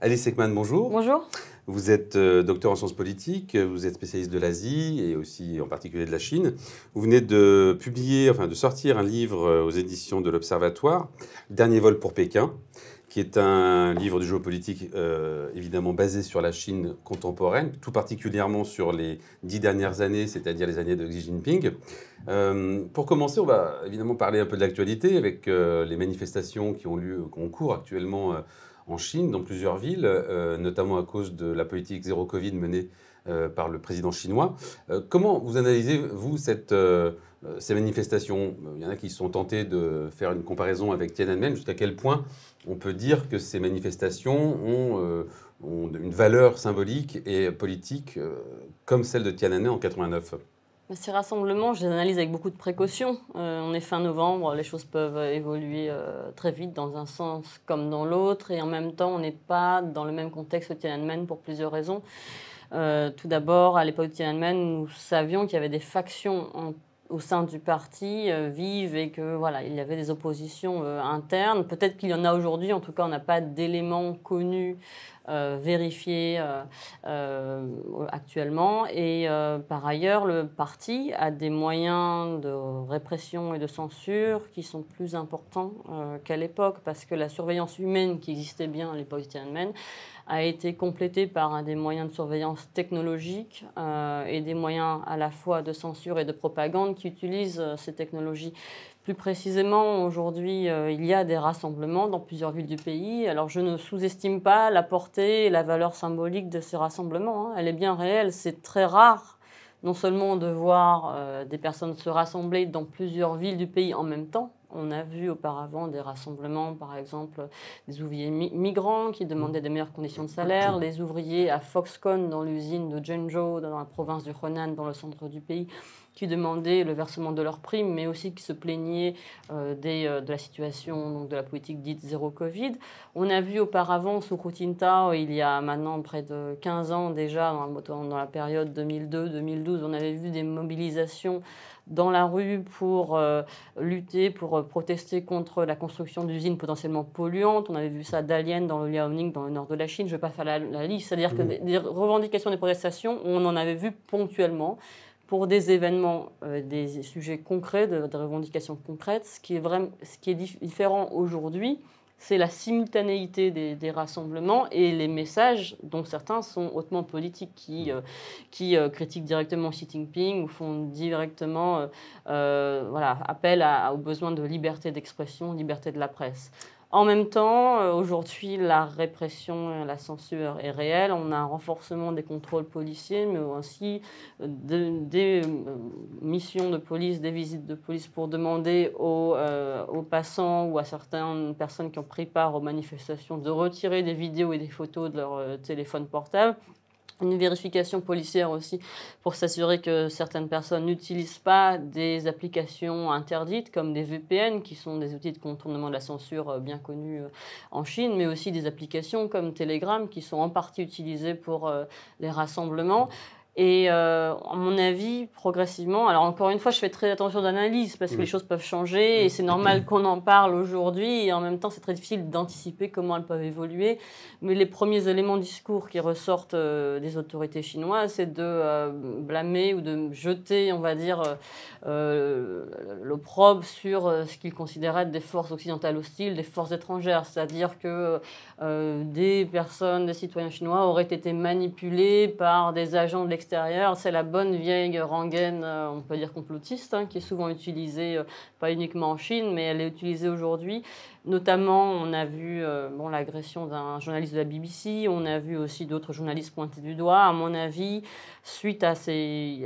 Alice Ekman, bonjour. Bonjour. Vous êtes euh, docteur en sciences politiques, vous êtes spécialiste de l'Asie et aussi en particulier de la Chine. Vous venez de publier, enfin de sortir un livre euh, aux éditions de l'Observatoire, Dernier vol pour Pékin, qui est un livre de géopolitique euh, évidemment basé sur la Chine contemporaine, tout particulièrement sur les dix dernières années, c'est-à-dire les années de Xi Jinping. pour commencer, on va évidemment parler un peu de l'actualité avec les manifestations qui ont lieu, qui ont cours actuellement en Chine, dans plusieurs villes, euh, notamment à cause de la politique zéro Covid menée euh, par le président chinois. Euh, comment vous analysez, vous, cette, ces manifestations Il y en a qui sont tentés de faire une comparaison avec Tiananmen. Jusqu'à quel point on peut dire que ces manifestations ont, ont une valeur symbolique et politique comme celle de Tiananmen en 89 ces rassemblements, je les analyse avec beaucoup de précautions. Euh, on est fin novembre, les choses peuvent évoluer euh, très vite dans un sens comme dans l'autre, et en même temps, on n'est pas dans le même contexte au Tiananmen pour plusieurs raisons. Euh, tout d'abord, à l'époque du Tiananmen, nous savions qu'il y avait des factions en au sein du parti euh, vivent et que voilà, il y avait des oppositions euh, internes. Peut-être qu'il y en a aujourd'hui, en tout cas, on n'a pas d'éléments connus, euh, vérifiés actuellement. Et par ailleurs, le parti a des moyens de répression et de censure qui sont plus importants qu'à l'époque, parce que la surveillance humaine qui existait bien à l'époque tiananmen a été complété par des moyens de surveillance technologique euh, et des moyens à la fois de censure et de propagande qui utilisent euh, ces technologies. Plus précisément, aujourd'hui, euh, il y a des rassemblements dans plusieurs villes du pays. Alors, je ne sous-estime pas la portée et la valeur symbolique de ces rassemblements. Hein. Elle est bien réelle. C'est très rare, non seulement de voir des personnes se rassembler dans plusieurs villes du pays en même temps, on a vu auparavant des rassemblements, par exemple, des ouvriers migrants qui demandaient de meilleures conditions de salaire, les ouvriers à Foxconn dans l'usine de Zhengzhou, dans la province du Henan, dans le centre du pays, qui demandaient le versement de leurs primes, mais aussi qui se plaignaient euh, des, euh, de la situation donc de la politique dite zéro Covid. On a vu auparavant sous Koutintao, euh, il y a maintenant près de 15 ans déjà, dans, la période 2002-2012, on avait vu des mobilisations dans la rue pour lutter, pour protester contre la construction d'usines potentiellement polluantes. On avait vu ça d'Alien dans le Liaoning, dans le nord de la Chine. Je ne vais pas faire la, liste. C'est-à-dire que mmh. des, des, revendications, des protestations, on en avait vu ponctuellement pour des événements, euh, des sujets concrets, des revendications concrètes. Ce qui est, vraiment, ce qui est différent aujourd'hui, c'est la simultanéité des, rassemblements et les messages dont certains sont hautement politiques, qui, euh, qui euh, critiquent directement Xi Jinping ou font directement voilà, appel aux besoins de liberté d'expression, liberté de la presse. En même temps, euh, aujourd'hui, la répression, la censure est réelle. On a un renforcement des contrôles policiers, mais aussi euh, des euh, missions de police, des visites de police pour demander aux, aux, passants ou à certaines personnes qui ont pris part aux manifestations de retirer des vidéos et des photos de leur téléphone portable une vérification policière aussi pour s'assurer que certaines personnes n'utilisent pas des applications interdites comme des VPN qui sont des outils de contournement de la censure euh, bien connus euh, en Chine, mais aussi des applications comme Telegram qui sont en partie utilisées pour euh, les rassemblements. Et euh, à mon avis, progressivement, alors encore une fois, je fais très attention d'analyse parce que les choses peuvent changer et c'est normal qu'on en parle aujourd'hui et en même temps, c'est très difficile d'anticiper comment elles peuvent évoluer. Mais les premiers éléments de discours qui ressortent euh, des autorités chinoises, c'est de euh, blâmer ou de jeter, on va dire, l'opprobre sur ce qu'ils considéraient être des forces occidentales hostiles, des forces étrangères, c'est-à-dire que des personnes, des citoyens chinois auraient été manipulés par des agents de l'extérieur c'est la bonne vieille rengaine, euh, on peut dire complotiste, hein, qui est souvent utilisée, euh, pas uniquement en Chine, mais elle est utilisée aujourd'hui. Notamment, on a vu euh, bon, l'agression d'un journaliste de la BBC, on a vu aussi d'autres journalistes pointés du doigt. À mon avis, suite à ces,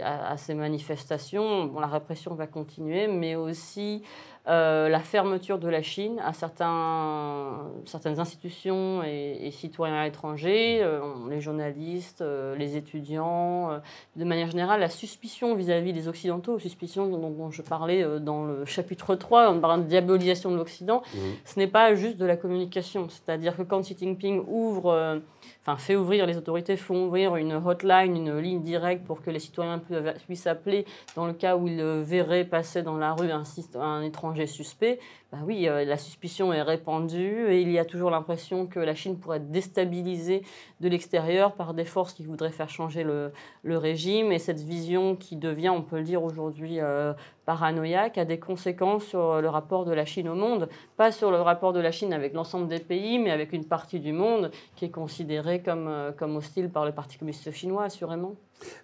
manifestations, bon, la répression va continuer, mais aussi euh, la fermeture de la Chine à certains, certaines institutions et, citoyens étrangers, euh, les journalistes, euh, les étudiants, de manière générale, la suspicion vis-à-vis des Occidentaux, suspicion dont, je parlais dans le chapitre 3, en parlant de diabolisation de l'Occident, mmh. ce n'est pas juste de la communication. C'est-à-dire que quand Xi Jinping ouvre, enfin fait ouvrir, les autorités font ouvrir une hotline, une ligne directe pour que les citoyens puissent appeler dans le cas où ils verraient passer dans la rue un étranger j'ai suspect bah oui, euh, la suspicion est répandue et il y a toujours l'impression que la Chine pourrait être déstabilisée de l'extérieur par des forces qui voudraient faire changer le, le, régime. Et cette vision qui devient, on peut le dire aujourd'hui, euh, paranoïaque a des conséquences sur le rapport de la Chine au monde. Pas sur le rapport de la Chine avec l'ensemble des pays, mais avec une partie du monde qui est considérée comme, euh, comme hostile par le Parti communiste chinois, assurément.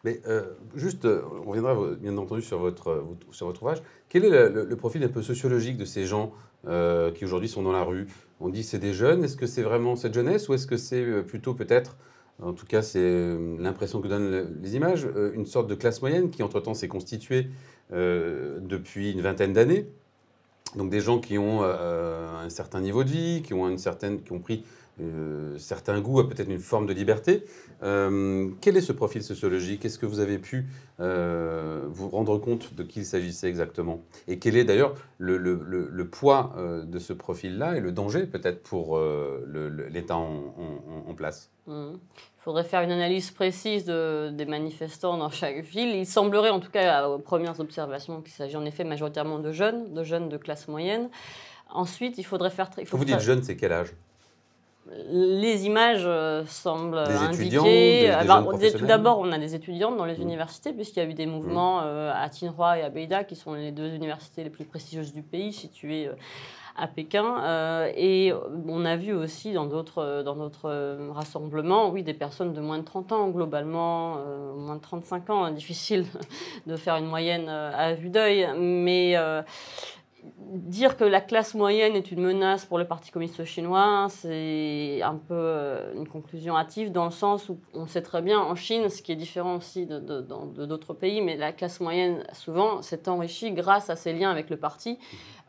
Mais juste, on reviendra bien entendu sur votre, sur votre ouvrage. Quel est le profil un peu sociologique de ces gens euh, qui aujourd'hui sont dans la rue. On dit c'est des jeunes, est-ce que c'est vraiment cette jeunesse ou est-ce que c'est euh, plutôt peut-être, en tout cas c'est euh, l'impression que donnent les images, une sorte de classe moyenne qui entre-temps s'est constituée depuis une vingtaine d'années. Donc des gens qui ont un certain niveau de vie, qui ont, une certaine, qui ont pris euh, certains goûts, à peut-être une forme de liberté. Euh, quel est ce profil sociologique Est-ce que vous avez pu euh, vous rendre compte de qui il s'agissait exactement Et quel est d'ailleurs le, poids de ce profil-là et le danger peut-être pour l'État en, place mmh. Il faudrait faire une analyse précise des manifestants dans chaque ville. Il semblerait, en tout cas aux premières observations, qu'il s'agit en effet majoritairement de jeunes, de jeunes de classe moyenne. Ensuite, il faudrait faire... Il vous dites jeunes, c'est quel âge les images euh, semblent des indiquer. Ah, bah, tout d'abord, on a des étudiantes dans les mm. universités, puisqu'il y a eu des mm. mouvements euh, à Tinhua et à Beida, qui sont les deux universités les plus prestigieuses du pays, situées euh, à Pékin. et on a vu aussi dans d'autres, dans d'autres rassemblements, oui, des personnes de moins de 30 ans, globalement, moins de 35 ans. Hein, difficile de faire une moyenne à vue d'œil, mais dire que la classe moyenne est une menace pour le Parti communiste chinois, c'est un peu euh, une conclusion hâtive dans le sens où on sait très bien en Chine, ce qui est différent aussi de, d'autres pays, mais la classe moyenne souvent s'est enrichie grâce à ses liens avec le parti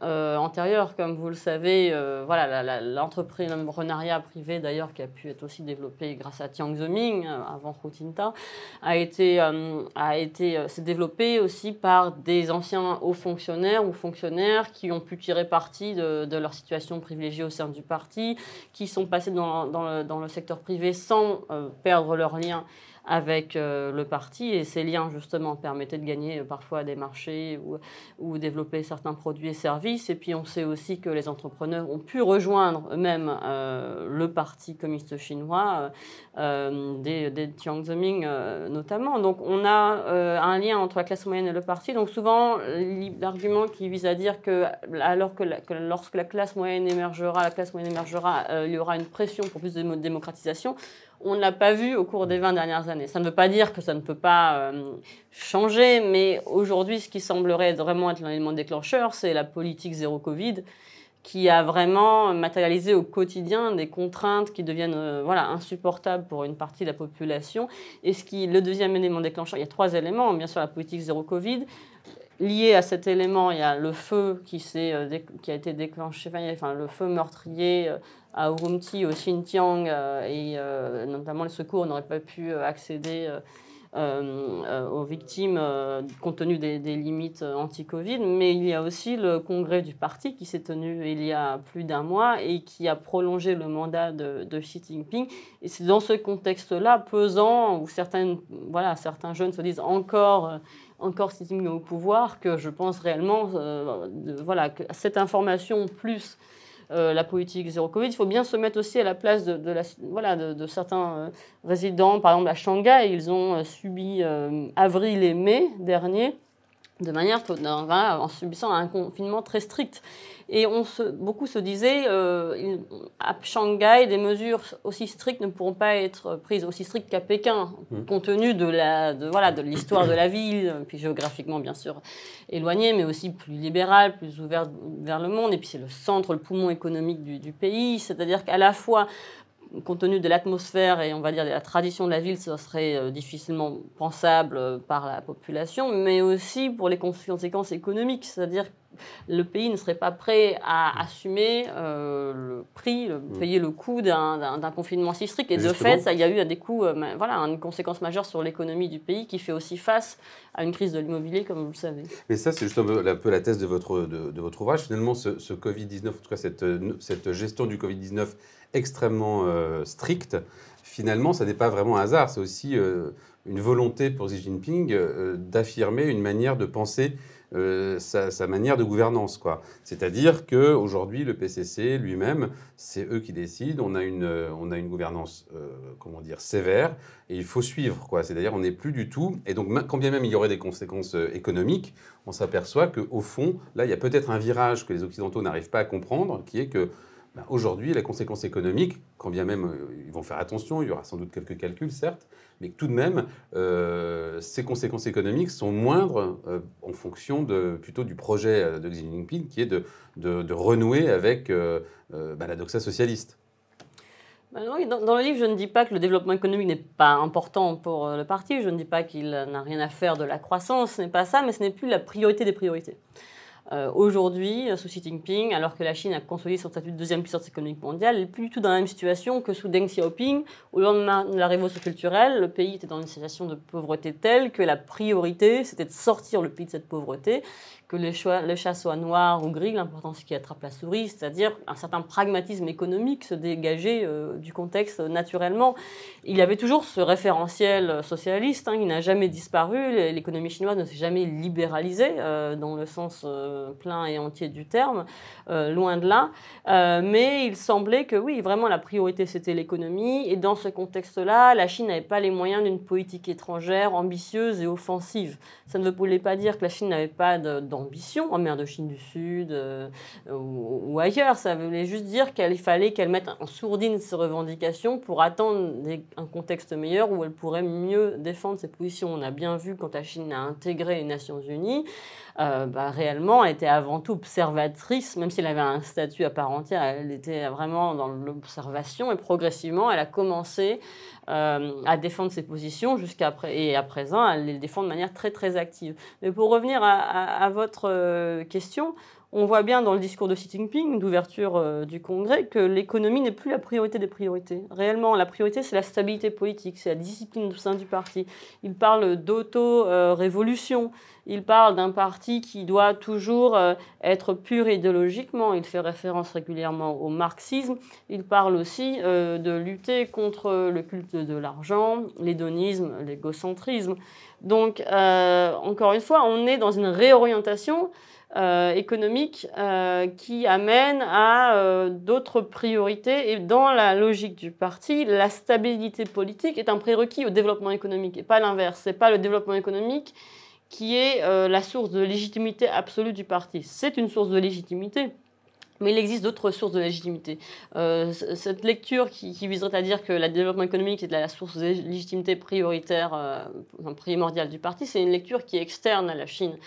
euh, antérieur, comme vous le savez. Euh, voilà, l'entreprise, l'entrepreneuriat privé d'ailleurs qui a pu être aussi développé grâce à Tiang Zeming avant Hu Tinta, a été, a été s'est développé aussi par des anciens hauts fonctionnaires ou fonctionnaires qui ont pu tirer parti de, leur situation privilégiée au sein du parti, qui sont passés dans, le, secteur privé sans euh, perdre leurs liens avec euh, le parti et ces liens justement permettaient de gagner euh, parfois des marchés ou, développer certains produits et services. Et puis on sait aussi que les entrepreneurs ont pu rejoindre eux-mêmes euh, le parti communiste chinois, des, des Jiang notamment. Donc on a un lien entre la classe moyenne et le parti. Donc souvent l'argument qui vise à dire que alors que, lorsque la classe moyenne émergera, la classe moyenne émergera, il y aura une pression pour plus de démocratisation on ne l'a pas vu au cours des 20 dernières années. Ça ne veut pas dire que ça ne peut pas euh, changer, mais aujourd'hui, ce qui semblerait vraiment être l'élément déclencheur, c'est la politique zéro Covid qui a vraiment matérialisé au quotidien des contraintes qui deviennent euh, voilà, insupportables pour une partie de la population. Et ce qui, le deuxième élément déclencheur, il y a trois éléments, bien sûr la politique zéro Covid, lié à cet élément, il y a le feu qui, euh, qui a été déclenché, enfin, le feu meurtrier euh, à Urumqi, au Xinjiang, euh, et notamment les secours n'auraient pas pu accéder aux victimes compte tenu des, limites anti-Covid. Mais il y a aussi le congrès du parti qui s'est tenu il y a plus d'un mois et qui a prolongé le mandat de, Xi Jinping. Et c'est dans ce contexte-là pesant où certaines, voilà, certains jeunes se disent encore encore si est au pouvoir que je pense réellement, euh, voilà, que cette information plus euh, la politique zéro Covid, il faut bien se mettre aussi à la place de, la, voilà, de, certains euh, résidents, par exemple à Shanghai, ils ont subi avril et mai dernier de manière en subissant un confinement très strict. Et on se, beaucoup se disaient, euh, à Shanghai, des mesures aussi strictes ne pourront pas être prises, aussi strictes qu'à Pékin, mmh. compte tenu de la, voilà, de l'histoire de la ville, puis géographiquement bien sûr éloignée, mais aussi plus libérale, plus ouverte vers le monde. Et puis c'est le centre, le poumon économique du, pays, c'est-à-dire qu'à la fois compte tenu de l'atmosphère et on va dire de la tradition de la ville, ce serait euh, difficilement pensable euh, par la population, mais aussi pour les conséquences économiques, c'est-à-dire le pays ne serait pas prêt à mm. assumer euh, le prix, mm. payer le coût d'un confinement si strict. Et de fait, il y a eu des coûts, euh, voilà, une conséquence majeure sur l'économie du pays qui fait aussi face à une crise de l'immobilier, comme vous le savez. Mais ça, c'est juste un peu, la thèse de votre, ouvrage. Finalement, ce, Covid-19, en tout cas cette, euh, gestion du Covid-19 extrêmement stricte, finalement, ça n'est pas vraiment un hasard. C'est aussi une volonté pour Xi Jinping d'affirmer une manière de penser euh, sa, manière de gouvernance. quoi. C'est-à-dire qu'aujourd'hui, le PCC lui-même, c'est eux qui décident. On a une, euh, on a une gouvernance, euh, comment dire, sévère et il faut suivre. quoi. C'est-à-dire on n'est plus du tout. Et donc, quand bien même il y aurait des conséquences économiques, on s'aperçoit qu'au fond, là, il y a peut-être un virage que les Occidentaux n'arrivent pas à comprendre, qui est que bah, aujourd'hui, la conséquence économique, quand bien même euh, ils vont faire attention, il y aura sans doute quelques calculs, certes, mais tout de même, euh, ces conséquences économiques sont moindres euh, en fonction de, plutôt du projet de Xi Jinping, qui est de, renouer avec bah, la doxa socialiste. Bah dans le livre, je ne dis pas que le développement économique n'est pas important pour le parti, je ne dis pas qu'il n'a rien à faire de la croissance, ce n'est pas ça, mais ce n'est plus la priorité des priorités. Euh, aujourd'hui, euh, sous Xi Jinping, alors que la Chine a consolidé son statut de deuxième puissance économique mondiale, elle n'est plus du tout dans la même situation que sous Deng Xiaoping. Au lendemain de la révolution culturelle, le pays était dans une situation de pauvreté telle que la priorité, c'était de sortir le pays de cette pauvreté que le, choix, le chat soit noir ou gris, l'important c'est qu'il attrape la souris, c'est-à-dire un certain pragmatisme économique se dégager euh, du contexte naturellement. Il y avait toujours ce référentiel socialiste, hein, il n'a jamais disparu, l'économie chinoise ne s'est jamais libéralisée euh, dans le sens euh, plein et entier du terme, loin de là, mais il semblait que oui, vraiment la priorité c'était l'économie, et dans ce contexte-là, la Chine n'avait pas les moyens d'une politique étrangère ambitieuse et offensive. Ça ne voulait pas dire que la Chine n'avait pas de, de ambition en mer de Chine du Sud euh, ou, ailleurs. Ça voulait juste dire qu'il fallait qu'elle mette en sourdine ses revendications pour attendre un contexte meilleur où elle pourrait mieux défendre ses positions. On a bien vu quand la Chine a intégré les Nations Unies réellement, euh, bah, réellement était avant tout observatrice, même si elle avait un statut à part entière, elle était vraiment dans l'observation et progressivement, elle a commencé euh, à défendre ses positions jusqu'à et à présent, elle les défend de manière très très active. Mais pour revenir à votre euh, question, on voit bien dans le discours de Xi Jinping d'ouverture euh, du Congrès que l'économie n'est plus la priorité des priorités. Réellement, la priorité, c'est la stabilité politique, c'est la discipline au sein du parti. Il parle d'auto-révolution, il parle d'un parti qui doit toujours euh, être pur idéologiquement, il fait référence régulièrement au marxisme, il parle aussi euh, de lutter contre le culte de l'argent, l'hédonisme, l'égocentrisme. Donc, encore une fois, on est dans une réorientation euh, économique euh, qui amène à euh, d'autres priorités. Et dans la logique du parti, la stabilité politique est un prérequis au développement économique et pas l'inverse. C'est pas le développement économique qui est la source de légitimité absolue du parti. C'est une source de légitimité, mais il existe d'autres sources de légitimité. Euh, cette lecture qui, viserait à dire que le développement économique est la source de légitimité prioritaire, euh, primordiale du parti, c'est une lecture qui est externe à la Chine.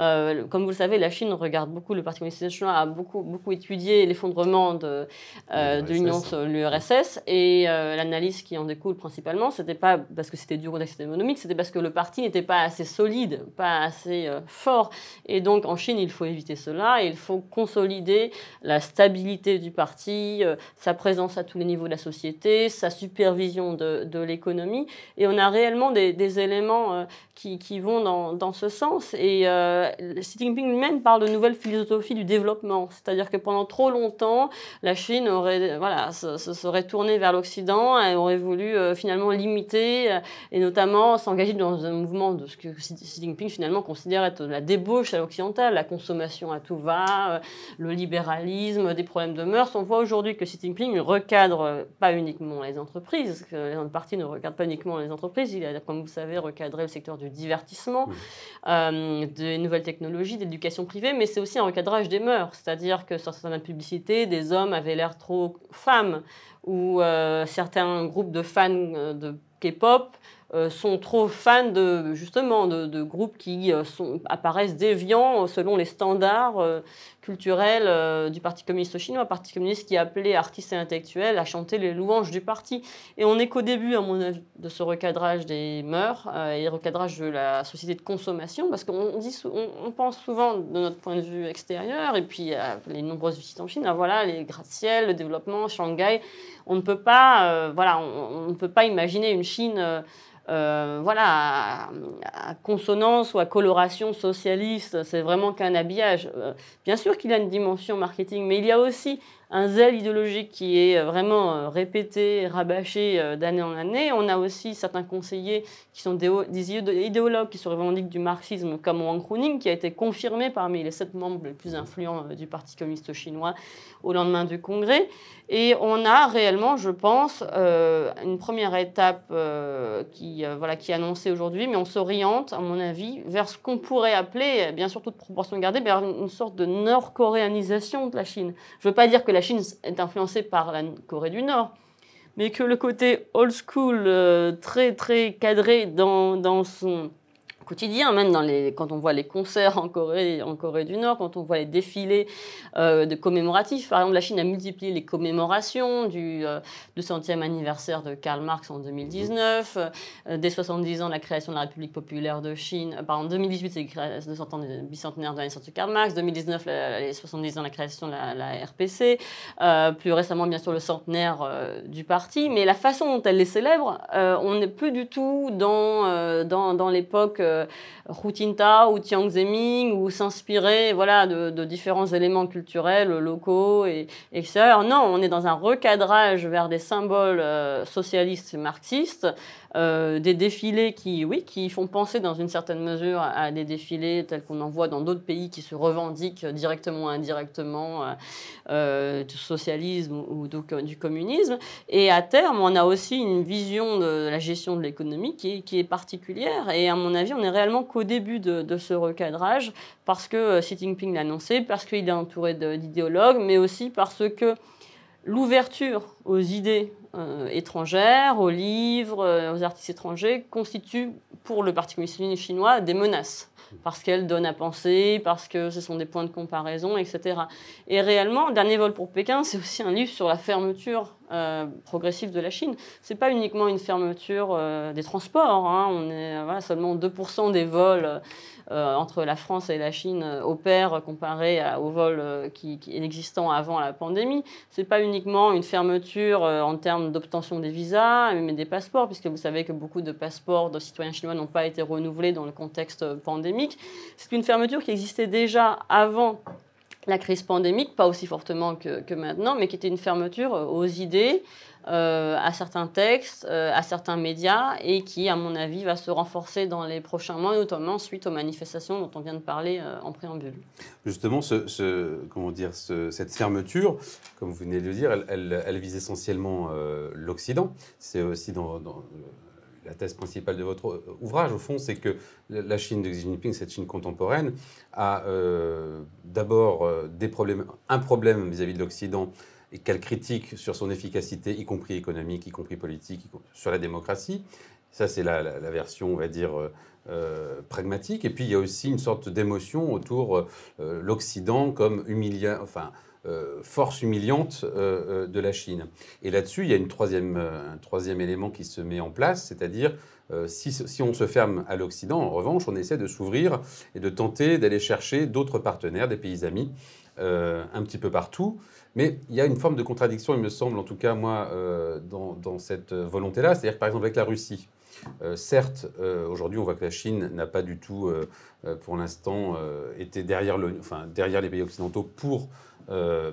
Euh, comme vous le savez, la Chine regarde beaucoup, le Parti communiste chinois a beaucoup, beaucoup étudié l'effondrement de, de l'Union, l'URSS, et l'analyse qui en découle principalement, c'était pas parce que c'était du contexte économique, c'était parce que le parti n'était pas assez solide, pas assez fort. Et donc en Chine, il faut éviter cela, et il faut consolider la stabilité du parti, euh, sa présence à tous les niveaux de la société, sa supervision de, l'économie. Et on a réellement des, éléments euh, qui, vont dans, ce sens. Et euh, Xi Jinping lui-même parle de nouvelle philosophie du développement, c'est-à-dire que pendant trop longtemps, la Chine aurait, voilà, se, se serait tournée vers l'Occident et aurait voulu finalement limiter et notamment s'engager dans un mouvement de ce que Xi Jinping finalement considère être la débauche à l'occidental, la consommation à tout va, le libéralisme des problèmes de mœurs. On voit aujourd'hui que Xi ne recadre euh, pas uniquement les entreprises, que les parties ne regardent pas uniquement les entreprises. Il a, comme vous savez, recadré le secteur du divertissement, euh, des nouvelles technologies, d'éducation privée, mais c'est aussi un recadrage des mœurs. C'est-à-dire que sur certaines publicités, des hommes avaient l'air trop femmes, ou euh, certains groupes de fans de K-pop euh, sont trop fans de justement de, groupes qui euh, sont, apparaissent déviants selon les standards euh, culturels du Parti communiste chinois, Parti communiste qui appelait artistes et intellectuels à chanter les louanges du parti. Et on n'est qu'au début, à mon avis, de ce recadrage des mœurs et recadrage de la société de consommation, parce qu'on on pense souvent de notre point de vue extérieur, et puis les nombreuses visites en Chine, ah, voilà les gratte-ciel, le développement, Shanghai, on ne peut pas, voilà, on, ne peut pas imaginer une Chine euh, voilà, à, consonance ou à coloration socialiste, c'est vraiment qu'un habillage. Euh, bien sûr qu'il a une dimension marketing, mais il y a aussi un zèle idéologique qui est vraiment euh, répété, rabâché d'année en année. On a aussi certains conseillers qui sont des, idéologues qui se revendiquent du marxisme, comme Wang Kruning, qui a été confirmé parmi les sept membres les plus influents du Parti communiste chinois au lendemain du Congrès. Et on a réellement, je pense, euh, une première étape euh, qui, euh, voilà, qui est annoncée aujourd'hui, mais on s'oriente, à mon avis, vers ce qu'on pourrait appeler, bien sûr toute proportion gardée, vers une, sorte de nord-coréanisation de la Chine. Je ne veux pas dire que la Chine est influencée par la Corée du Nord, mais que le côté old school, très très cadré dans, dans son quotidien, même dans les, quand on voit les concerts en Corée, en Corée du Nord, quand on voit les défilés euh, de commémoratifs. Par exemple, la Chine a multiplié les commémorations du 200e euh, anniversaire de Karl Marx en 2019, des 70 ans de la création de la République populaire de Chine. par en 2018, c'est le 200 ans du bicentenaire de la naissance de Karl Marx. 2019, les 70 ans de la création de la, RPC. Euh, plus récemment, bien sûr, le centenaire du parti. Mais la façon dont elle les célèbre, on n'est plus du tout dans, dans, dans l'époque euh, Hu ou Tiang ou s'inspirer voilà, de, différents éléments culturels locaux et extérieurs. Non, on est dans un recadrage vers des symboles euh, socialistes et marxistes euh, des défilés qui, oui, qui font penser dans une certaine mesure à des défilés tels qu'on en voit dans d'autres pays qui se revendiquent directement ou indirectement euh, euh, du socialisme ou, du communisme. Et à terme, on a aussi une vision de la gestion de l'économie qui, est particulière. Et à mon avis, on n'est réellement qu'au début de, de, ce recadrage parce que Xi Jinping l'a annoncé, parce qu'il est entouré d'idéologues, mais aussi parce que l'ouverture aux idées euh, étrangères, aux livres, euh, aux artistes étrangers constitue pour le Parti communiste chinois des menaces parce qu'elles donnent à penser, parce que ce sont des points de comparaison, etc. Et réellement, Dernier vol pour Pékin, c'est aussi un livre sur la fermeture euh, progressive de la Chine. Ce n'est pas uniquement une fermeture des transports. Hein. On est seulement 2% des vols euh, entre la France et la Chine opère euh, comparé au vol euh, qui, est existant avant la pandémie. Ce n'est pas uniquement une fermeture en termes d'obtention des visas, mais des passeports, puisque vous savez que beaucoup de passeports de citoyens chinois n'ont pas été renouvelés dans le contexte pandémique. C'est une fermeture qui existait déjà avant la crise pandémique, pas aussi fortement que maintenant, mais qui était une fermeture aux idées, euh, à certains textes, euh, à certains médias, et qui, à mon avis, va se renforcer dans les prochains mois, notamment suite aux manifestations dont on vient de parler euh, en préambule. Justement, ce, comment dire, cette fermeture, comme vous venez de le dire, elle, vise essentiellement l'Occident. C'est aussi dans, la thèse principale de votre ouvrage, au fond, c'est que la Chine de Xi Jinping, cette Chine contemporaine, a d'abord un problème vis à -vis de l'Occident et qu'elle critique sur son efficacité, y compris économique, y compris politique, sur la démocratie. Ça, c'est la, version, on va dire, euh, euh, pragmatique. Et puis, il y a aussi une sorte d'émotion autour de euh, l'Occident comme humiliant, enfin, force humiliante de la Chine. Et là-dessus, il y a une troisième, un troisième élément qui se met en place, c'est-à-dire si, on se ferme à l'Occident, en revanche, on essaie de s'ouvrir et de tenter d'aller chercher d'autres partenaires, des pays amis, euh, un petit peu partout. Mais il y a une forme de contradiction, il me semble, en tout cas moi, euh, dans, cette volonté-là. C'est-à-dire, par exemple, avec la Russie. Euh, certes, aujourd'hui, on voit que la Chine n'a pas du tout, pour l'instant, été derrière, le, enfin, derrière les pays occidentaux pour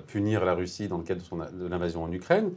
punir la Russie dans le cadre de, son, de l'invasion en Ukraine.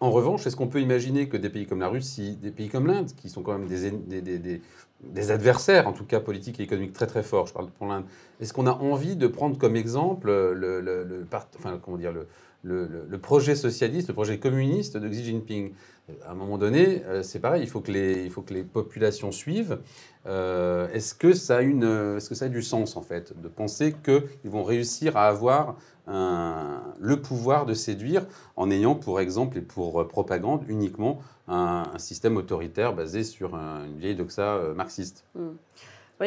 En revanche, est-ce qu'on peut imaginer que des pays comme la Russie, des pays comme l'Inde, qui sont quand même des, des, des adversaires, en tout cas politiques et économiques très très forts, je parle pour l'Inde, est-ce qu'on a envie de prendre comme exemple euh, le, le, enfin, comment dire, le, le, projet socialiste, le projet communiste de Xi Jinping. Euh, à un moment donné, euh, c'est pareil, il faut que les, il faut que les populations suivent. Euh, est-ce, que ça a une, est-ce que ça a du sens, en fait, de penser qu'ils vont réussir à avoir un, le pouvoir de séduire en ayant, pour exemple, et pour propagande, uniquement un, système autoritaire basé sur une vieille doxa marxiste hmm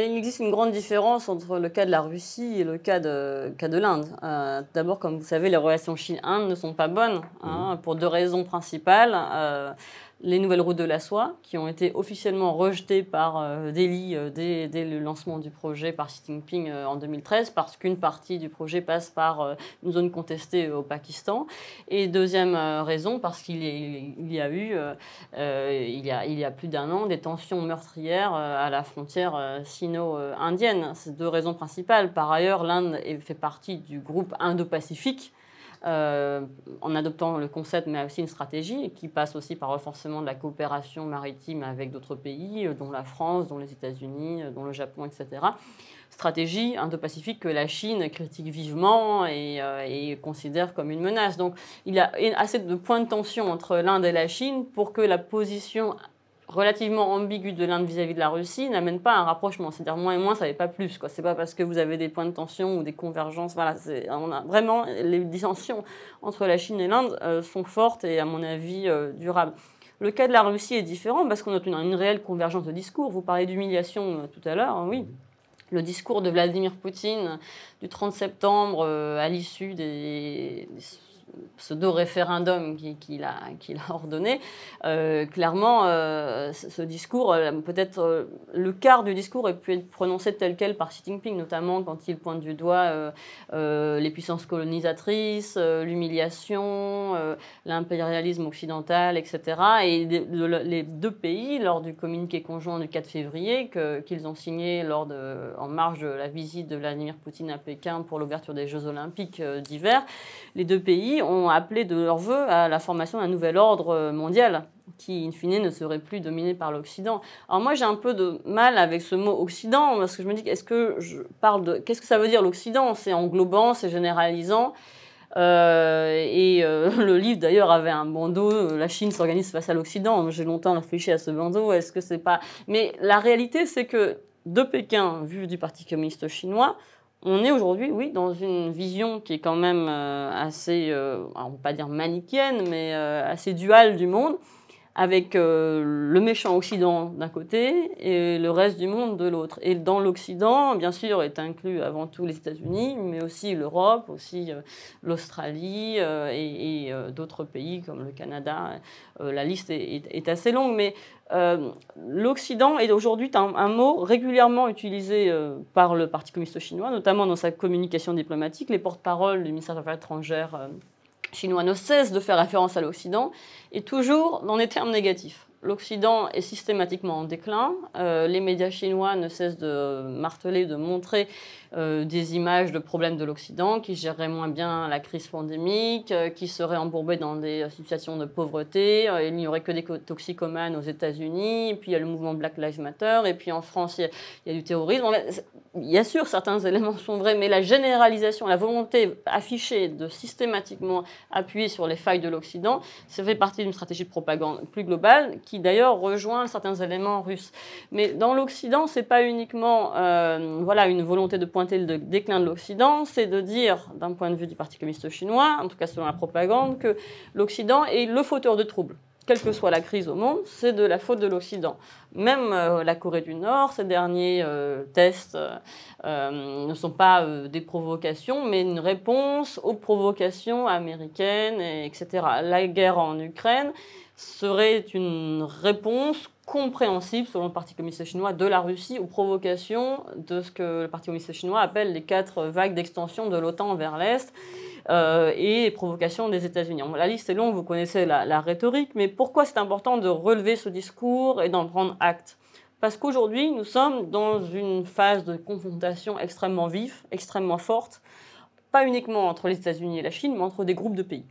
il existe une grande différence entre le cas de la Russie et le cas de, l'Inde. Euh, d'abord, comme vous savez, les relations Chine-Inde ne sont pas bonnes hein, mmh. pour deux raisons principales. Euh, les nouvelles routes de la soie, qui ont été officiellement rejetées par euh, Delhi euh, dès, le lancement du projet par Xi Jinping euh, en 2013, parce qu'une partie du projet passe par une zone contestée au Pakistan. Et deuxième raison, parce qu'il y a eu, il y a, il, y a, plus d'un an, des tensions meurtrières à la frontière sino-indienne. C'est deux raisons principales. Par ailleurs, l'Inde fait partie du groupe Indo-Pacifique, euh, en adoptant le concept, mais aussi une stratégie qui passe aussi par renforcement euh, de la coopération maritime avec d'autres pays, euh, dont la France, dont les États-Unis, dont le Japon, etc. Stratégie indo-pacifique que la Chine critique vivement et, et, considère comme une menace. Donc il y a assez de points de tension entre l'Inde et la Chine pour que la position relativement ambigu de l'Inde vis-à-vis de la Russie n'amène pas à un rapprochement. C'est-à-dire moins et moins, ça n'est pas plus. Ce n'est pas parce que vous avez des points de tension ou des convergences. Voilà, vraiment les dissensions entre la Chine et l'Inde euh, sont fortes et, à mon avis, euh, durables. Le cas de la Russie est différent parce qu'on a une, réelle convergence de discours. Vous parlez d'humiliation euh, tout à l'heure, hein, oui le discours de Vladimir Poutine du 30 septembre à l'issue des, pseudo-référendum qu'il a, ordonné, euh, clairement, euh, ce discours, euh, peut-être le quart du discours est pu être prononcé tel quel par Xi Jinping, notamment quand il pointe du doigt les puissances colonisatrices, l'humiliation, l'impérialisme occidental, etc. Et les deux pays, lors du communiqué conjoint du 4 février, qu'ils ont signé lors de, en marge de la visite de Vladimir Poutine à Pékin pour l'ouverture des Jeux olympiques d'hiver, les deux pays ont appelé de leur vœu à la formation d'un nouvel ordre euh, mondial qui, in fine, ne serait plus dominé par l'Occident. Alors moi, j'ai un peu de mal avec ce mot Occident, parce que je me dis, est-ce que je parle de... Qu'est-ce que ça veut dire l'Occident C'est englobant, c'est généralisant. Euh, et euh, le livre d'ailleurs avait un bandeau la Chine s'organise face à l'Occident. J'ai longtemps réfléchi à ce bandeau. Est-ce que c'est pas Mais la réalité, c'est que de Pékin, vu du Parti communiste chinois, on est aujourd'hui, oui, dans une vision qui est quand même euh, assez, euh, on ne pas dire manichéenne, mais euh, assez duale du monde, avec euh, le méchant Occident d'un côté et le reste du monde de l'autre. Et dans l'Occident, bien sûr, est inclus avant tout les États-Unis, mais aussi l'Europe, aussi euh, l'Australie euh, et, d'autres pays comme le Canada. la liste est, assez longue, mais l'Occident est aujourd'hui un, mot régulièrement utilisé par le Parti communiste chinois, notamment dans sa communication diplomatique. Les porte-paroles du ministère des Affaires étrangères chinois ne cesse de faire référence à l'Occident, et toujours dans des termes négatifs. L'Occident est systématiquement en déclin, euh, les médias chinois ne cessent de marteler, de montrer euh, des images de problèmes de l'Occident qui géreraient moins bien la crise pandémique, euh, qui serait embourbé dans des situations de pauvreté. Euh, il n'y aurait que des toxicomanes aux États-Unis. puis il y a le mouvement Black Lives Matter. Et puis en France, il y a, du terrorisme. Bien sûr, certains éléments sont vrais, mais la généralisation, la volonté affichée de systématiquement appuyer sur les failles de l'Occident, ça fait partie d'une stratégie de propagande plus globale qui d'ailleurs rejoint certains éléments russes. Mais dans l'Occident, c'est pas uniquement voilà une volonté de point le déclin de l'Occident, c'est de dire, d'un point de vue du Parti communiste chinois, en tout cas selon la propagande, que l'Occident est le fauteur de troubles quelle que soit la crise au monde, c'est de la faute de l'Occident. Même euh, la Corée du Nord, ces derniers euh, tests euh, ne sont pas des provocations, mais une réponse aux provocations américaines, et etc. La guerre en Ukraine serait une réponse compréhensible, selon le Parti communiste chinois, de la Russie aux provocations de ce que le Parti communiste chinois appelle les quatre vagues d'extension de l'OTAN vers l'Est euh, et les provocations des États-Unis. La liste est longue, vous connaissez la, la rhétorique, mais pourquoi c'est important de relever ce discours et d'en prendre acte Parce qu'aujourd'hui, nous sommes dans une phase de confrontation extrêmement vive, extrêmement forte, pas uniquement entre les États-Unis et la Chine, mais entre des groupes de pays.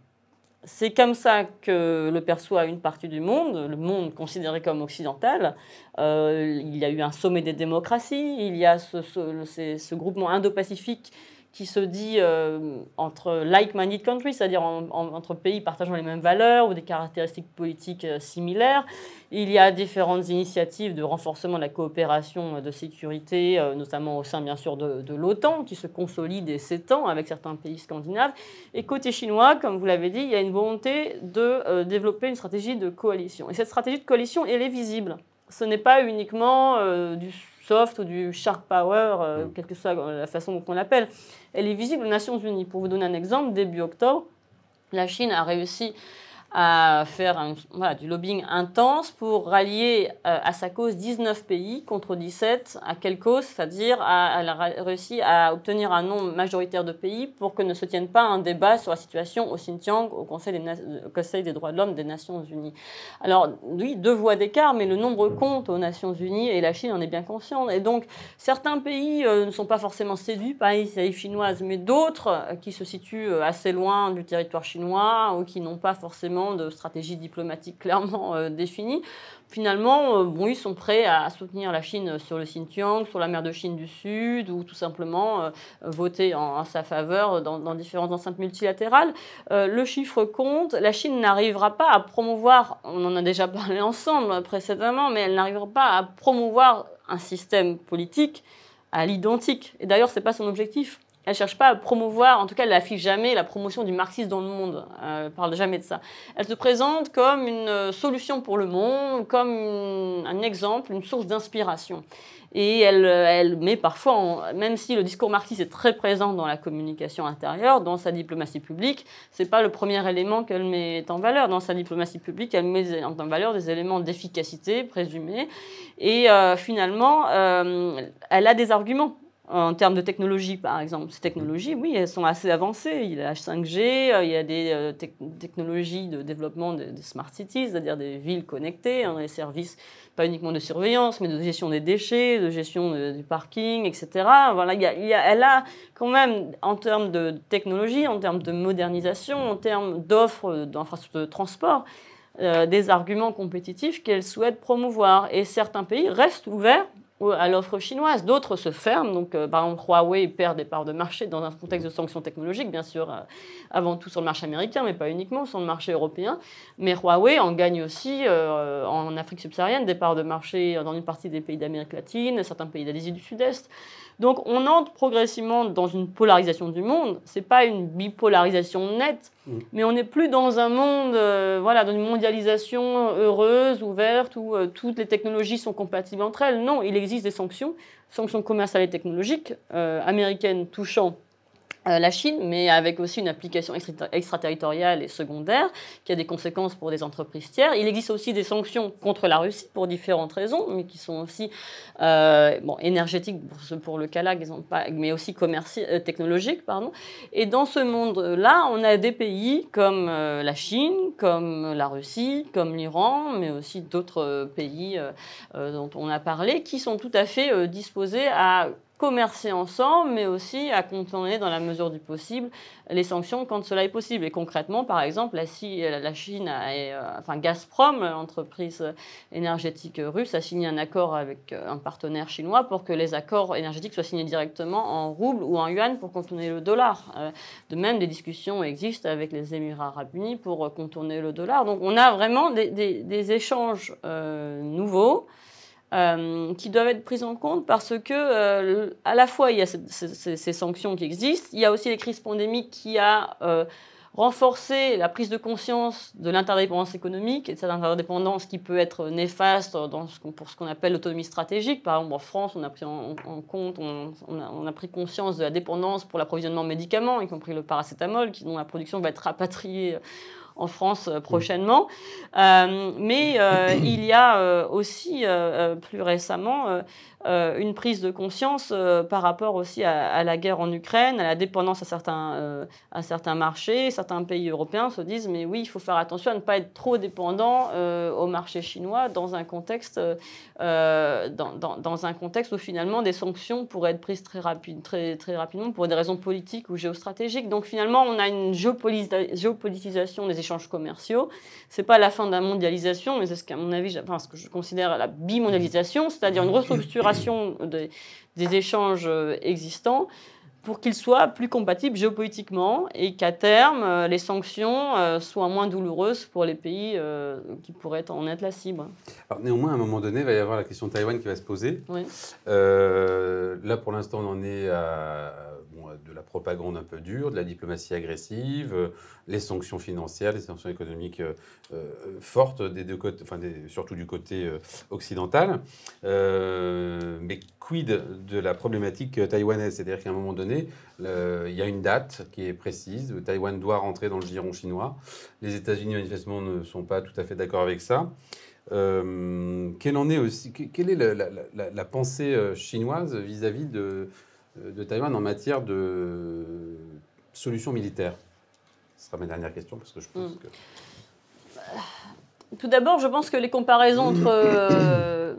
C'est comme ça que le perçoit une partie du monde, le monde considéré comme occidental. Euh, il y a eu un sommet des démocraties, il y a ce, ce groupement indo-pacifique qui se dit euh, entre like-minded countries, c'est-à-dire entre pays partageant les mêmes valeurs ou des caractéristiques politiques euh, similaires. Il y a différentes initiatives de renforcement de la coopération euh, de sécurité, notamment au sein bien sûr de, de l'OTAN, qui se consolide et s'étend avec certains pays scandinaves. Et côté chinois, comme vous l'avez dit, il y a une volonté de développer une stratégie de coalition. Et cette stratégie de coalition, elle est visible. Ce n'est pas uniquement du soft ou du sharp power, euh, mm. quelle que soit euh, la façon dont on l'appelle, elle est visible aux Nations Unies. Pour vous donner un exemple, début octobre, la Chine a réussi à faire du lobbying intense pour rallier euh, à sa cause 19 pays contre 17. À quelle cause C'est-à-dire à, a la à obtenir un nombre majoritaire de pays pour que ne se tienne pas un débat sur la situation au Xinjiang, au Conseil des, euh, des droits de l'homme des Nations Unies. Alors, oui, deux voix d'écart, mais le nombre compte aux Nations Unies et la Chine en est bien consciente. Et donc, certains pays euh, ne sont pas forcément séduits par les chinoises, mais d'autres qui se situent assez loin du territoire chinois ou qui n'ont pas forcément de stratégie diplomatique clairement euh, définie. Finalement, euh, ils sont prêts à soutenir la Chine sur le Xinjiang, sur la mer de Chine du Sud, ou tout simplement euh, voter en, sa faveur dans, dans différentes enceintes multilatérales. le chiffre compte. La Chine n'arrivera pas à promouvoir, on en a déjà parlé ensemble précédemment, mais elle n'arrivera pas à promouvoir un système politique à l'identique. Et d'ailleurs, ce n'est pas son objectif. Elle cherche pas à promouvoir, en tout cas, elle n'affiche jamais la promotion du marxisme dans le monde. Euh, elle parle jamais de ça. Elle se présente comme une euh, solution pour le monde, comme un exemple, une source d'inspiration. Et elle, euh, elle met parfois, même si le discours marxiste est très présent dans la communication intérieure, dans sa diplomatie publique, ce n'est pas le premier élément qu'elle met en valeur. Dans sa diplomatie publique, elle met en valeur des éléments d'efficacité présumés. Et finalement, elle a des arguments en termes de technologie, par exemple, ces technologies, oui, elles sont assez avancées. Il y a H5G, euh, il y a des euh, technologies de développement de smart cities, c'est-à-dire des villes connectées, des hein, services pas uniquement de surveillance, mais de gestion des déchets, de gestion du parking, etc. Voilà, il elle a quand même, en termes de technologie, en termes de modernisation, en termes d'offres d'infrastructures de transport, euh, des arguments compétitifs qu'elle souhaite promouvoir. Et certains pays restent ouverts à l'offre chinoise. D'autres se ferment. Donc, euh, par exemple, Huawei perd des parts de marché dans un contexte de sanctions technologiques, bien sûr, euh, avant tout sur le marché américain, mais pas uniquement, sur le marché européen. Mais Huawei en gagne aussi euh, en Afrique subsaharienne des parts de marché dans une partie des pays d'Amérique latine, certains pays d'Asie du Sud-Est. Donc on entre progressivement dans une polarisation du monde. C'est pas une bipolarisation nette, mm. mais on n'est plus dans un monde, euh, voilà, dans mondialisation heureuse, ouverte, où euh, toutes les technologies sont compatibles entre elles. Non, il existe des sanctions, sanctions commerciales et technologiques, euh, américaines touchant euh, la Chine, mais avec aussi une application extraterritoriale et secondaire qui a des conséquences pour des entreprises tiers. Il existe aussi des sanctions contre la Russie pour différentes raisons, mais qui sont aussi euh, énergétiques pour, le cas là, mais aussi euh, technologiques. Pardon. Et dans ce monde-là, on a des pays comme la Chine, comme la Russie, comme l'Iran, mais aussi d'autres pays dont on a parlé, qui sont tout à fait disposés à commercer ensemble, mais aussi à contourner dans la mesure du possible les sanctions quand cela est possible. Et concrètement, par exemple, la, Chine, et, euh, enfin Gazprom, l'entreprise énergétique russe, a signé un accord avec euh, un partenaire chinois pour que les accords énergétiques soient signés directement en rouble ou en yuan pour contourner le dollar. Euh, de même, des discussions existent avec les Émirats arabes unis pour contourner le dollar. Donc on a vraiment des, échanges nouveaux. Euh, qui doivent être prises en compte parce que euh, à la fois il y a ces, sanctions qui existent, il y a aussi les crises pandémiques qui a euh, renforcé la prise de conscience de l'interdépendance économique et de cette interdépendance qui peut être néfaste dans ce pour ce qu'on appelle l'autonomie stratégique. Par exemple, en France, on a pris en, compte, on, a, on, a, pris conscience de la dépendance pour l'approvisionnement en médicaments, y compris le paracétamol, dont la production va être rapatriée en France euh, mm. prochainement. Euh, mais euh, il y a aussi, plus récemment, euh, une prise de conscience euh, par rapport aussi à, la guerre en Ukraine, à la dépendance à certains, euh, à certains marchés. Certains pays européens se disent, mais oui, il faut faire attention à ne pas être trop dépendant au marché chinois dans un contexte, dans, dans, dans, un contexte où finalement des sanctions pourraient être prises très, rapide, très, très rapidement pour des raisons politiques ou géostratégiques. Donc finalement, on a une géopolitisation des échanges commerciaux. C'est pas la fin de la mondialisation, mais c'est ce qu'à mon avis, ce que je considère la bimondialisation, c'est-à-dire une mmh. restructuration des échanges euh, existants pour qu'ils soient plus compatibles géopolitiquement et qu'à terme, euh, les sanctions euh, soient moins douloureuses pour les pays qui pourraient en être la cible. Alors, néanmoins, à un moment donné, il va y avoir la question de Taïwan qui va se poser. Oui. là, pour l'instant, on en est à de la propagande un peu dure, de la diplomatie agressive, euh, les sanctions financières, les sanctions économiques euh, euh, fortes, des deux côtés, enfin, surtout du côté occidental. mais quid de la problématique taïwanaise C'est-à-dire qu'à un moment donné, il y a une date qui est précise. Taïwan doit rentrer dans le giron chinois. Les États-Unis, manifestement, ne sont pas tout à fait d'accord avec ça. quelle en est aussi, quelle est la, pensée chinoise vis à -vis de euh, de Taïwan en matière de solutions militaires Ce sera ma dernière question parce que je pense mm. que. Tout d'abord, je pense que les comparaisons entre euh,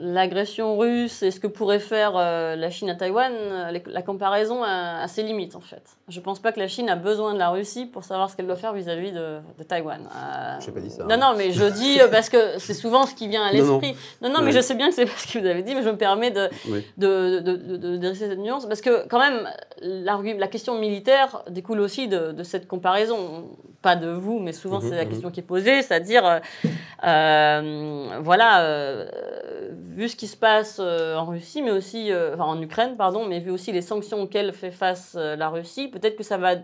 l'agression russe et ce que pourrait faire euh, la Chine à Taïwan, euh, la comparaison a, ses limites en fait. Je ne pense pas que la Chine a besoin de la Russie pour savoir ce qu'elle doit faire vis-à-vis de, de, Taïwan. Euh, je n'ai pas dit ça. Hein. Non, non, mais je dis parce que c'est souvent ce qui vient à l'esprit. Non, non, mais je sais bien que c'est pas ce que vous avez dit, mais je me permets de, dresser de, cette nuance parce que quand même, la question militaire découle aussi de, cette comparaison. Pas de vous, mais souvent mhm, c'est la mhm. question qui est posée, c'est-à-dire, voilà vu ce qui se passe euh, en Russie, mais aussi, euh, enfin en Ukraine, pardon, mais vu aussi les sanctions auxquelles fait face euh, la Russie, peut-être que ça va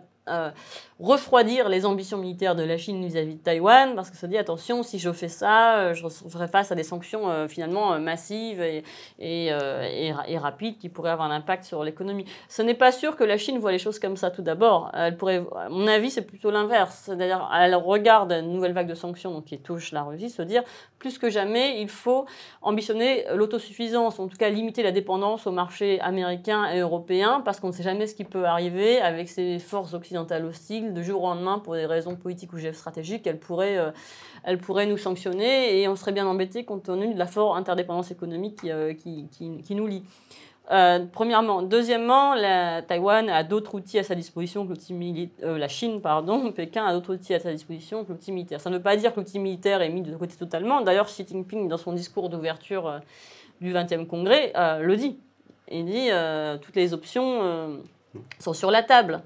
refroidir les ambitions militaires de la Chine vis-à-vis de Taïwan, parce que se dit attention, si je fais ça, euh, je serai face à des sanctions euh, finalement euh, massives et, et, et, rapides qui pourraient avoir un impact sur l'économie. Ce n'est pas sûr que la Chine voit les choses comme ça tout d'abord. Elle pourrait, à mon avis, c'est plutôt l'inverse. C'est-à-dire, elle regarde une nouvelle vague de sanctions donc, qui touche la Russie, se dire plus que jamais, il faut ambitionner l'autosuffisance, en tout cas limiter la dépendance au marché américain et européen, parce qu'on ne sait jamais ce qui peut arriver avec ces forces occidentales hostiles de jour au lendemain, pour des raisons politiques ou géostratégiques, elle pourrait, euh, elle pourrait nous sanctionner et on serait bien embêté compte tenu de la forte interdépendance économique qui, euh, qui, qui, nous lie. Euh, premièrement. Deuxièmement, la Taïwan a d'autres outils à sa disposition que l'outil militaire. la Chine, pardon, Pékin a d'autres outils à sa disposition que l'outil militaire. Ça ne veut pas dire que l'outil militaire est mis de côté totalement. D'ailleurs, Xi Jinping, dans son discours d'ouverture du 20e congrès, le dit. Il dit toutes les options sont sur la table.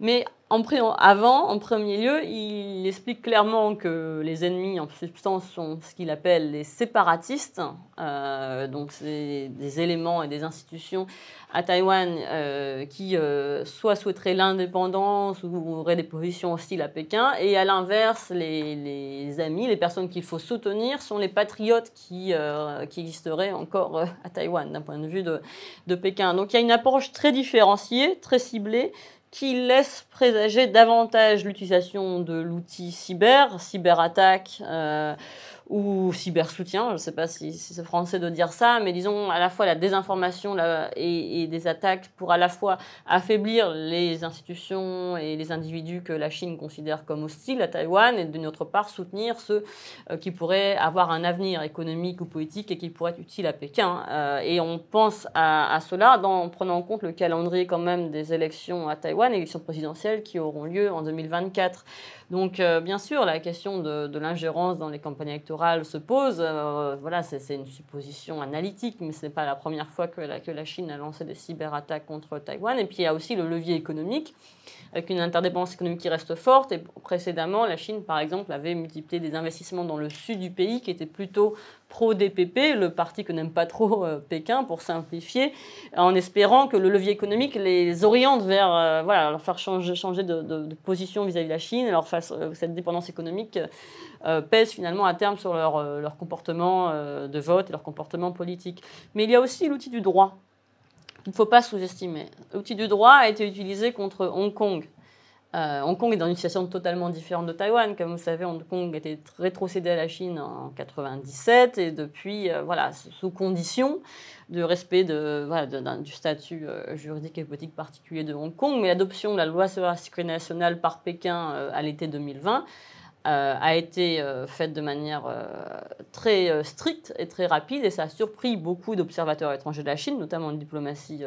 Mais en avant, en premier lieu, il explique clairement que les ennemis en substance sont ce qu'il appelle les séparatistes, euh, donc c'est des éléments et des institutions à Taïwan euh, qui euh, soit souhaiteraient l'indépendance ou auraient des positions hostiles à Pékin, et à l'inverse, les, amis, les personnes qu'il faut soutenir sont les patriotes qui, qui existeraient encore à Taïwan d'un point de vue de, de Pékin. Donc il y a une approche très différenciée, très ciblée qui laisse présager davantage l'utilisation de l'outil cyber, cyberattaque. Euh, ou cyber-soutien, je ne sais pas si, c'est français de dire ça, mais disons à la fois la désinformation et, des attaques pour à la fois affaiblir les institutions et les individus que la Chine considère comme hostiles à Taïwan et d'une autre part soutenir ceux euh, qui pourraient avoir un avenir économique ou politique et qui pourraient être utiles à Pékin. Euh, et on pense à, cela dans, en prenant en compte le calendrier quand même des élections à Taïwan, élections présidentielles qui auront lieu en 2024. Donc, euh, bien sûr, la question de, l'ingérence dans les campagnes électorales se pose. Euh, voilà, c'est une supposition analytique, mais ce n'est pas la première fois que la Chine a lancé des cyberattaques contre Taïwan. Et puis, il y a aussi le levier économique avec une interdépendance économique qui reste forte. Et précédemment, la Chine, par exemple, avait multiplié des investissements dans le sud du pays qui était plutôt pro-DPP, le parti que n'aime pas trop euh, Pékin, pour simplifier, en espérant que le levier économique les oriente vers, euh, leur faire changer, de, position vis-à-vis de la Chine, leur face, euh, cette dépendance économique pèse finalement à terme sur leur comportement de vote et leur comportement politique. Mais il y a aussi l'outil du droit il ne faut pas sous-estimer. L'outil du droit a été utilisé contre Hong Kong. Euh, Hong Kong est dans une situation totalement différente de Taïwan. Comme vous savez, Hong Kong a été rétrocédé à la Chine en 1997 et depuis, euh, voilà, sous condition de respect du statut euh, juridique et politique particulier de Hong Kong. Mais l'adoption de la loi sur la sécurité nationale par Pékin à l'été 2020 euh, a été euh, faite de manière euh, très stricte et très rapide et ça a surpris beaucoup d'observateurs étrangers de la Chine, notamment de diplomatie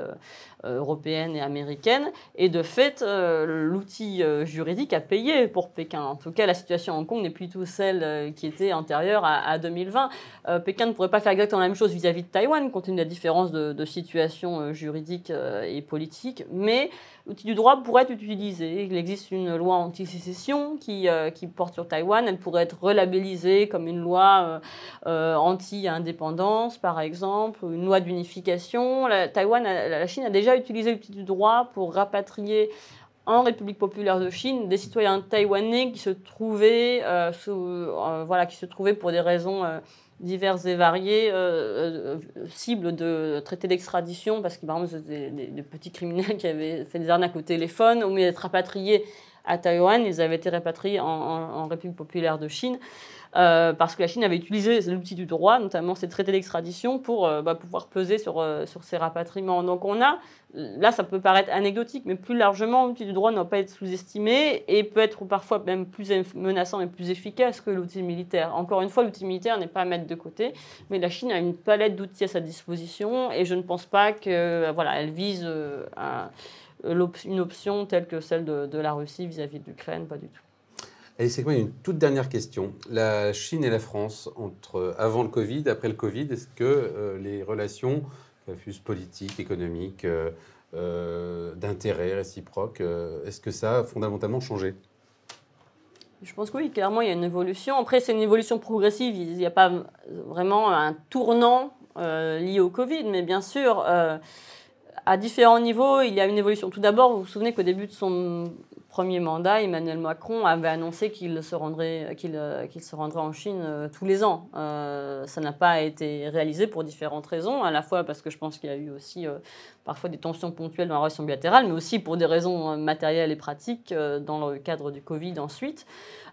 européenne et américaine. Et de fait, l'outil juridique a payé pour Pékin. En tout cas, la situation à Hong Kong n'est plus tout celle qui était antérieure à, 2020. Pékin ne pourrait pas faire exactement la même chose vis-à-vis de Taïwan, compte tenu de la différence de, de situation juridique et politique. Mais l'outil du droit pourrait être utilisé. Il existe une loi anti-sécession qui, euh, qui, porte sur Taïwan. Elle pourrait être relabellisée comme une loi euh, euh, anti-indépendance, par exemple, une loi d'unification. la Chine a déjà utilisé l'outil du droit pour rapatrier en République populaire de Chine des citoyens taïwanais qui se trouvaient, euh, euh, voilà, qui se trouvaient pour des raisons euh, diverses et variées cibles de traités d'extradition parce que par exemple des, petits criminels qui avaient fait des arnaques au téléphone au lieu d'être rapatriés à Taïwan, ils avaient été rapatriés en République populaire de Chine. Euh, parce que la Chine avait utilisé l'outil du droit, notamment ses traités d'extradition, pour euh, bah, pouvoir peser sur, euh, sur ces rapatriements. Donc on a, là ça peut paraître anecdotique, mais plus largement, l'outil du droit n'a pas être sous-estimé et peut être parfois même plus menaçant et plus efficace que l'outil militaire. Encore une fois, l'outil militaire n'est pas à mettre de côté, mais la Chine a une palette d'outils à sa disposition et je ne pense pas que voilà, elle vise une option telle que celle de, la Russie vis à -vis de l'Ukraine, pas du tout. Allez, c'est quoi une toute dernière question La Chine et la France, entre euh, avant le Covid, après le Covid, est-ce que euh, les relations, euh, fussent politiques, économiques, euh, euh, d'intérêts est-ce que ça a fondamentalement changé je pense que oui, clairement, il y a une évolution. Après, c'est une évolution progressive. Il n'y a pas vraiment un tournant lié au Covid, mais bien sûr, à différents niveaux, il y a une évolution. Tout d'abord, vous vous souvenez qu'au début de son premier mandat, Emmanuel Macron avait annoncé qu'il se rendrait, euh, qu'il, se rendrait en Chine euh, tous les ans. Euh, ça n'a pas été réalisé pour différentes raisons, à la fois parce que je pense qu'il y a eu aussi parfois des tensions ponctuelles dans la relation bilatérale, mais aussi pour des raisons matérielles et pratiques dans le cadre du Covid ensuite.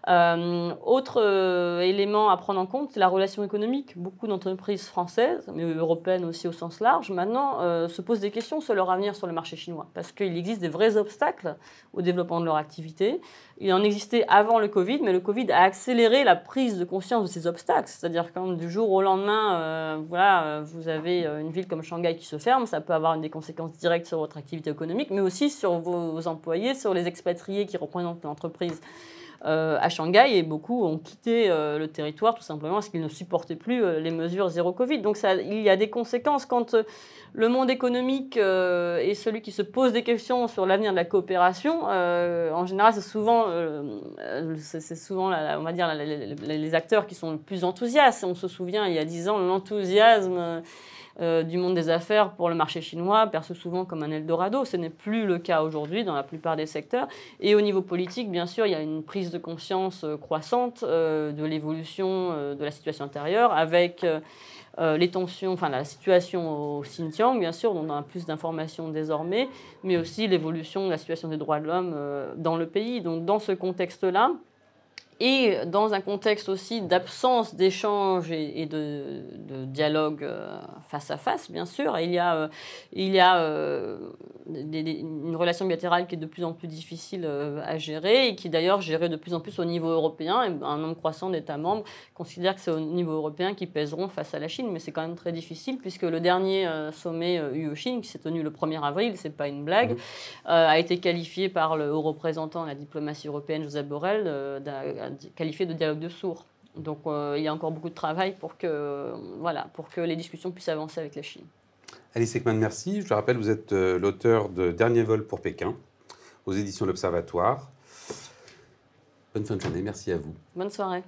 Euh, autre euh, élément à prendre en compte, c'est la relation économique. Beaucoup d'entreprises françaises, mais européennes aussi au sens large, maintenant euh, se posent des questions sur leur avenir sur le marché chinois, parce qu'il existe des vrais obstacles au développement de leur activité. Il en existait avant le Covid, mais le Covid a accéléré la prise de conscience de ces obstacles. C'est-à-dire quand du jour au lendemain, voilà, vous avez une ville comme Shanghai qui se ferme, ça peut avoir des conséquences directes sur votre activité économique, mais aussi sur vos employés, sur les expatriés qui représentent l'entreprise. Euh, à Shanghai et beaucoup ont quitté euh, le territoire tout simplement parce qu'ils ne supportaient plus euh, les mesures zéro Covid. Donc ça, il y a des conséquences quand le monde économique est celui qui se pose des questions sur l'avenir de la coopération. en général, c'est souvent, c'est souvent on va dire, les acteurs qui sont le plus enthousiastes. On se souvient, il y a dix ans, l'enthousiasme euh, du monde des affaires pour le marché chinois perçu souvent comme un Eldorado. Ce n'est plus le cas aujourd'hui dans la plupart des secteurs. Et au niveau politique, bien sûr, il y a une prise de conscience euh, croissante euh, de l'évolution de la situation intérieure avec... les tensions, enfin la situation au Xinjiang, bien sûr, on a plus d'informations désormais, mais aussi l'évolution de la situation des droits de l'homme dans le pays. Donc dans ce contexte-là, et dans un contexte aussi d'absence d'échange et, de, de, dialogue euh, face à face, bien sûr, il y a, euh, il y a euh, une relation bilatérale qui est de plus en plus difficile à gérer et qui d'ailleurs gérée de plus en plus au niveau européen. un nombre croissant d'États membres considère que c'est au niveau européen qu'ils pèseront face à la Chine, mais c'est quand même très difficile puisque le dernier sommet UE-Chine, qui s'est tenu le 1er avril, c'est pas une blague, mmh. a été qualifié par le haut représentant de la diplomatie européenne, Josep Borrell, qualifié de dialogue de sourds. Donc euh, il y a encore beaucoup de travail pour que, euh, voilà, pour que les discussions puissent avancer avec la Chine. Alice Ekman, merci. Je le rappelle, vous êtes euh, l'auteur de Dernier vol pour Pékin aux éditions L'Observatoire. Bonne fin de journée, merci à vous. Bonne soirée.